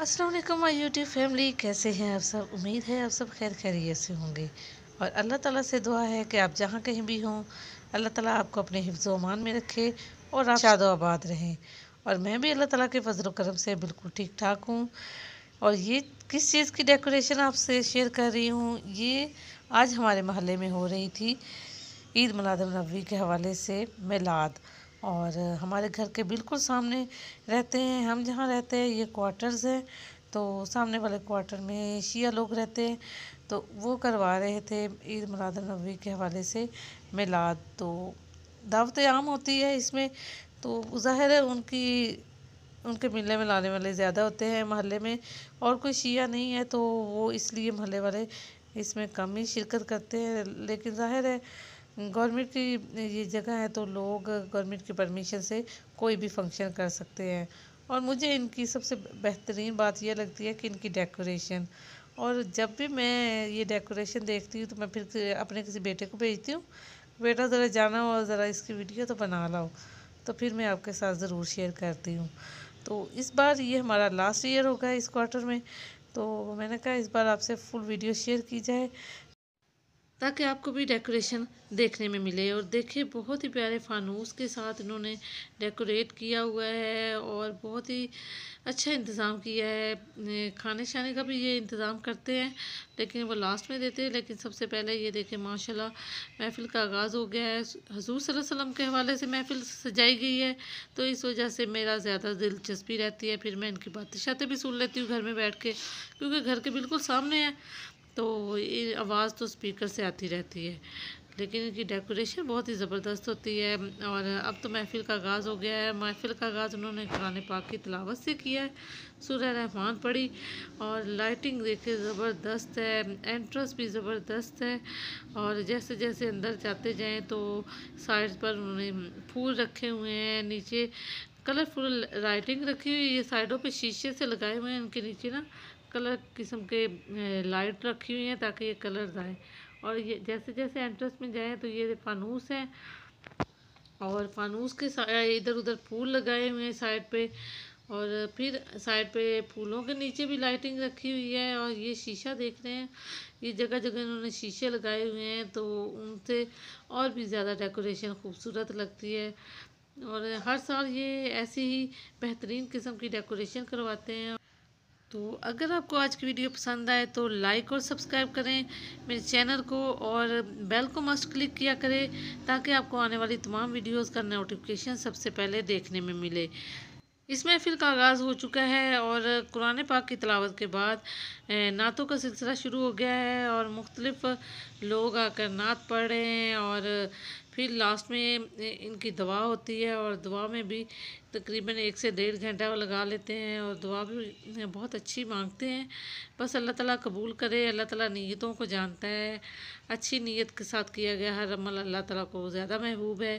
Aslam my YouTube family कैसे हैं आप सब उम्मीद है आप सब खैर खैरियत से होंगे और अल्लाह ताला से दुआ है कि आप जहाँ कहीं भी हों अल्लाह ताला आपको अपने हिफ्ज़ अमान में रखे और आप शादो आबाद रहें और मैं भी अल्लाह ताला के फजल करम से बिल्कुल ठीक ठाक हूँ और ये किस चीज़ की डेकोरेशन आपसे शेयर कर रही हूँ ये आज हमारे महल में हो रही थी ईद मिलादुलनबी के हवाले से मिलाद और हमारे घर के बिल्कुल सामने रहते हैं हम जहाँ रहते हैं ये क्वार्टर्स है तो सामने वाले क्वार्टर में शिया लोग रहते हैं तो वो करवा रहे थे ईद मिलादनबी नबी के हवाले से मिलाद तो दावत आम होती है इसमें तो ज़ाहिर है उनकी उनके मिलने में लाने वाले ज़्यादा होते हैं महल्ले में और कोई शिया नहीं है तो वो इसलिए महल्ले वाले इसमें कम ही शिरकत करते हैं लेकिन ज़ाहिर है गवर्नमेंट की ये जगह है तो लोग गवर्नमेंट की परमिशन से कोई भी फंक्शन कर सकते हैं और मुझे इनकी सबसे बेहतरीन बात यह लगती है कि इनकी डेकोरेशन और जब भी मैं ये डेकोरेशन देखती हूँ तो मैं फिर अपने किसी बेटे को भेजती हूँ बेटा ज़रा जाना हो ज़रा इसकी वीडियो तो बना लाओ तो फिर मैं आपके साथ ज़रूर शेयर करती हूँ तो इस बार ये हमारा लास्ट ईयर होगा इस क्वार्टर में तो मैंने कहा इस बार आपसे फुल वीडियो शेयर की जाए ताकि आपको भी डेकोरेशन देखने में मिले और देखिए बहुत ही प्यारे फानूस के साथ इन्होंने डेकोरेट किया हुआ है और बहुत ही अच्छा इंतज़ाम किया है खाने शाने का भी ये इंतज़ाम करते हैं लेकिन वो लास्ट में देते हैं लेकिन सबसे पहले ये देखें माशाल्लाह महफिल का आगाज़ हो गया है हजूर वसल्लम के हवाले से महफिल सजाई गई है तो इस वजह से मेरा ज़्यादा दिलचस्पी रहती है फिर मैं इनकी बातें शातें भी सुन लेती हूँ घर में बैठ के क्योंकि घर के बिल्कुल सामने है तो ये आवाज़ तो स्पीकर से आती रहती है लेकिन इनकी डेकोरेशन बहुत ही ज़बरदस्त होती है और अब तो महफिल का आगाज़ हो गया है महफिल का आगाज़ उन्होंने कुरान पाक की तलावत से किया है सूर्य रहमान पढ़ी और लाइटिंग देखे ज़बरदस्त है एंट्रेंस भी ज़बरदस्त है और जैसे जैसे अंदर जाते जाएँ तो साइड पर उन्होंने फूल रखे हुए हैं नीचे कलरफुल लाइटिंग रखी हुई है ये साइडों पर शीशे से लगाए हुए हैं उनके नीचे ना कलर किस्म के लाइट रखी हुई हैं ताकि ये कलर्स आए और ये जैसे जैसे एंट्रेंस में जाएँ तो ये फानूस हैं और फानूस के इधर उधर फूल लगाए हुए हैं साइड पे और फिर साइड पे फूलों के नीचे भी लाइटिंग रखी हुई है और ये शीशा देख रहे हैं ये जगह जगह इन्होंने शीशे लगाए हुए हैं तो उनसे और भी ज़्यादा डेकोरेशन खूबसूरत लगती है और हर साल ये ऐसी ही बेहतरीन किस्म की डेकोरेशन करवाते हैं तो अगर आपको आज की वीडियो पसंद आए तो लाइक और सब्सक्राइब करें मेरे चैनल को और बेल को मस्ट क्लिक किया करें ताकि आपको आने वाली तमाम वीडियोस का नोटिफिकेशन सबसे पहले देखने में मिले इस महफिल का आगाज़ हो चुका है और कुरान पाक की तलावत के बाद नातों का सिलसिला शुरू हो गया है और मुख्तलफ़ लोग आकर नात पढ़ रहे हैं और फिर लास्ट में इनकी दवा होती है और दुआ में भी तकरीबन एक से डेढ़ घंटा वो लगा लेते हैं और दुआ भी बहुत अच्छी मांगते हैं बस अल्लाह ताला कबूल करे अल्लाह ताला नीयतों को जानता है अच्छी नीयत के साथ किया गया हर अमल अल्लाह ताला को ज़्यादा महबूब है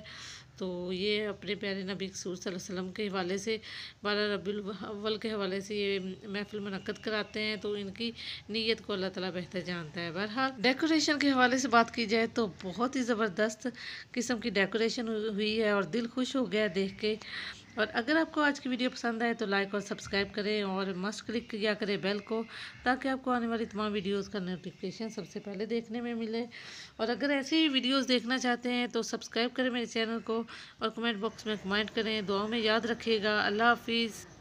तो ये अपने प्यारे नबी कसूर वसल्लम के हवाले से बारह रबी अव्वल के हवाले से ये महफिल मनक़द कराते हैं तो इनकी नीयत को अल्लाह ताला बेहतर जानता है बहरहाल डेकोरेशन के हवाले से बात की जाए तो बहुत ही ज़बरदस्त किस्म की डेकोरेशन हुई है और दिल खुश हो गया देख के और अगर आपको आज की वीडियो पसंद आए तो लाइक और सब्सक्राइब करें और मस्ट क्लिक किया करें बेल को ताकि आपको आने वाली तमाम वीडियोस का नोटिफिकेशन सबसे पहले देखने में मिले और अगर ऐसी ही वीडियोज़ देखना चाहते हैं तो सब्सक्राइब करें मेरे चैनल को और कमेंट बॉक्स में कमेंट करें दुआ में याद रखिएगा अल्लाह हाफिज़